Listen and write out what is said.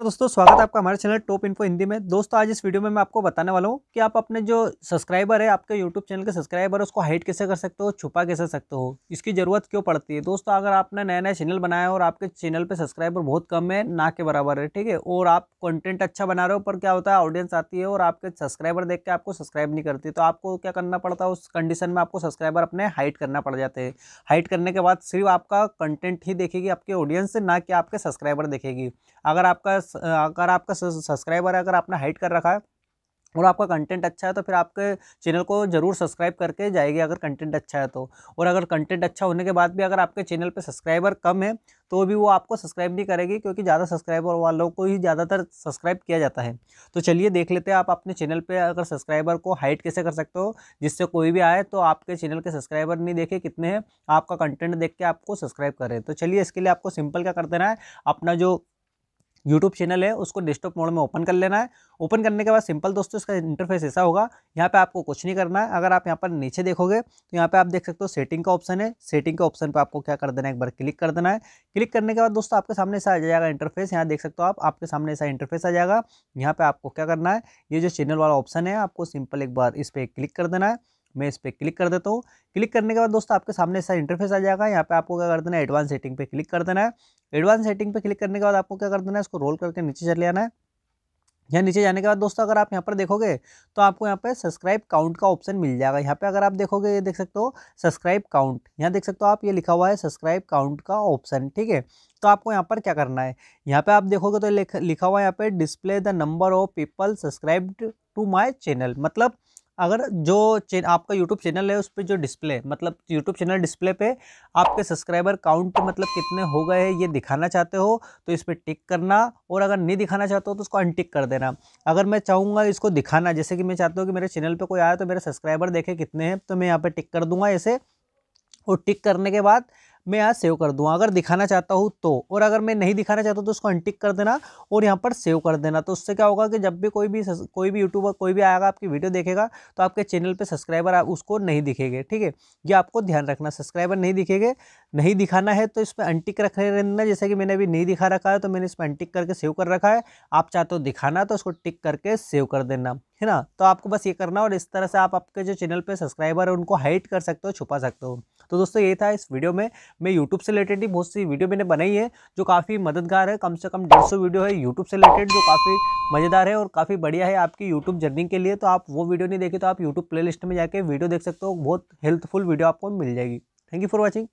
तो दोस्तों स्वागत है आपका हमारे चैनल टॉप इन्फो हिंदी में दोस्तों आज इस वीडियो में मैं आपको बताने वाला हूँ कि आप अपने जो सब्सक्राइबर है आपके यूट्यूब चैनल के सब्सक्राइबर उसको हाइट कैसे कर सकते हो छुपा कैसे सकते हो इसकी ज़रूरत क्यों पड़ती है दोस्तों अगर आपने नया नया चैनल बनाया और आपके चैनल पर सब्सक्राइबर बहुत कम है ना के बराबर है ठीक है और आप कंटेंट अच्छा बना रहे हो पर क्या होता है ऑडियंस आती है और आपके सब्सक्राइबर देख के आपको सब्सक्राइब नहीं करती तो आपको क्या करना पड़ता है उस कंडीशन में आपको सब्सक्राइबर अपने हाइट करना पड़ जाते हैं हाइट करने के बाद सिर्फ आपका कंटेंट ही देखेगी आपके ऑडियंस ना कि आपके सब्सक्राइबर देखेगी अगर आपका अगर आपका सब्सक्राइबर है अगर आपने हाइट कर रखा है और आपका कंटेंट अच्छा है तो फिर आपके चैनल को ज़रूर सब्सक्राइब करके जाएगी अगर कंटेंट अच्छा है तो और अगर कंटेंट अच्छा होने के बाद भी अगर आपके चैनल पे सब्सक्राइबर कम है तो भी वो आपको सब्सक्राइब नहीं करेगी क्योंकि ज़्यादा सब्सक्राइबर वालों को ही ज़्यादातर सब्सक्राइब किया जाता है तो चलिए देख लेते हैं आप अपने चैनल पर अगर सब्सक्राइबर को हाइट कैसे कर सकते हो जिससे कोई भी आए तो आपके चैनल के सब्सक्राइबर नहीं देखे कितने हैं आपका कंटेंट देख के आपको सब्सक्राइब करें तो चलिए इसके लिए आपको सिंपल क्या कर देना है अपना जो यूट्यूब चैनल है उसको डेस्कटॉप मोड में ओपन कर लेना है ओपन करने के बाद सिंपल दोस्तों इसका इंटरफेस ऐसा होगा यहाँ पे आपको कुछ नहीं करना है अगर आप यहाँ पर नीचे देखोगे तो यहाँ पे आप देख सकते हो सेटिंग का ऑप्शन है सेटिंग के ऑप्शन पर आपको क्या कर देना है एक बार क्लिक कर देना है क्लिक करने के बाद दोस्तों आपके सामने ऐसा आ जाएगा इंटरफेस यहाँ देख सकते हो आप आपके सामने ऐसा इंटरफेस आ जाएगा यहाँ पर आपको क्या करना है ये जो चैनल वाला ऑप्शन है आपको सिंपल एक बार इस पर क्लिक कर देना है मैं इस पर क्लिक कर देता हूँ क्लिक करने के बाद दोस्तों आपके सामने ऐसा इंटरफेस आ जाएगा यहाँ पे आपको क्या कर देना है एडवांस सेटिंग पे क्लिक कर देना है एडवांस सेटिंग पे क्लिक करने के बाद आपको क्या कर देना है इसको रोल करके नीचे चले आना है यहाँ नीचे जाने के बाद दोस्तों अगर आप यहाँ पर देखोगे तो आपको यहाँ पर सब्सक्राइब काउंट का ऑप्शन मिल जाएगा यहाँ पे अगर आप देखोगे ये देख सकते हो सब्सक्राइब काउंट यहाँ देख सकते हो आप ये लिखा हुआ है सब्सक्राइब काउंट का ऑप्शन ठीक है तो आपको यहाँ पर क्या करना है यहाँ पे आप देखोगे तो लिखा हुआ है यहाँ पे display the number of people subscribed to my channel मतलब अगर जो आपका यूट्यूब चैनल है उस पर जो डिस्प्ले मतलब यूट्यूब चैनल डिस्प्ले पे आपके सब्सक्राइबर काउंट मतलब कितने हो गए हैं ये दिखाना चाहते हो तो इस पर टिक करना और अगर नहीं दिखाना चाहते हो तो उसको अनटिक कर देना अगर मैं चाहूँगा इसको दिखाना जैसे कि मैं चाहता हूँ कि मेरे चैनल पर कोई आया तो मेरे सब्सक्राइबर देखे कितने हैं तो मैं यहाँ पर टिक कर दूँगा ऐसे और टिक करने के बाद मैं यहाँ सेव कर दूँगा अगर दिखाना चाहता हूँ तो और अगर मैं नहीं दिखाना चाहता तो उसको अनटिक कर देना और यहाँ पर सेव कर देना तो उससे क्या होगा कि जब भी कोई भी कोई भी यूट्यूबर कोई भी आएगा आपकी वीडियो देखेगा तो आपके चैनल पर सब्सक्राइबर आप उसको नहीं दिखेगे ठीक है ये आपको ध्यान रखना सब्सक्राइबर नहीं दिखेगे नहीं दिखाना है तो इस पर अनटिक रख रहना जैसे कि मैंने अभी नहीं दिखा रखा है तो मैंने इस पर अनटिक करके सेव कर रखा है आप चाहते हो दिखाना तो उसको टिक करके सेव कर देना है ना तो आपको बस ये करना और इस तरह से आप आपके जो चैनल पे सब्सक्राइबर है उनको हाइट कर सकते हो छुपा सकते हो तो दोस्तों ये था इस वीडियो में मैं यूट्यूब से रिलेटेड ही बहुत सी वीडियो मैंने बनाई है जो काफ़ी मददगार है कम से कम डेढ़ वीडियो है यूट्यूब से रिलेटेड जो काफ़ी मज़ेदार है और काफ़ी बढ़िया है आपकी यूट्यूब जर्नी के लिए तो आप वो वीडियो नहीं देखे तो आप यूट्यूब प्ले में जाकर वीडियो देख सकते हो बहुत हेल्पफुल वीडियो आपको मिल जाएगी थैंक यू फॉर वॉचिंग